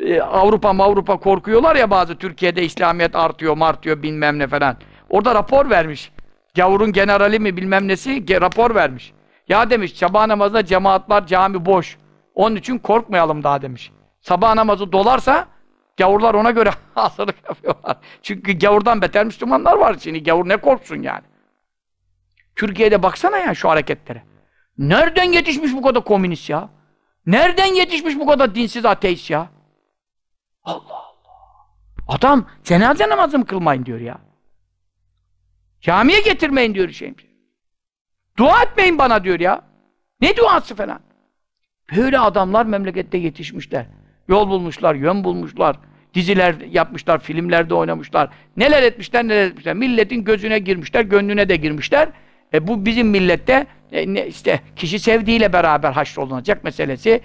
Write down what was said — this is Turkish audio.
E, Avrupa Avrupa korkuyorlar ya bazı Türkiye'de İslamiyet artıyor martıyor bilmem ne falan. Orada rapor vermiş. Gavurun generali mi bilmem nesi rapor vermiş. Ya demiş sabah namazına cemaatlar cami boş. Onun için korkmayalım daha demiş. Sabah namazı dolarsa gavurlar ona göre hazırlık yapıyorlar. Çünkü gavurdan beter Müslümanlar var şimdi. Gavur ne korksun yani. Türkiye'de baksana ya şu hareketlere. Nereden yetişmiş bu kadar komünist ya? Nereden yetişmiş bu kadar dinsiz ateist ya? Allah Allah. Adam cenaze namazı mı kılmayın diyor ya. Camiye getirmeyin diyor şeyim. Dua etmeyin bana diyor ya. Ne duası falan. Böyle adamlar memlekette yetişmişler. Yol bulmuşlar, yön bulmuşlar. Diziler yapmışlar, filmlerde oynamışlar. Neler etmişler, neler etmişler. Milletin gözüne girmişler, gönlüne de girmişler. E bu bizim millette e, ne, işte kişi sevdiğiyle beraber haşrolunacak meselesi.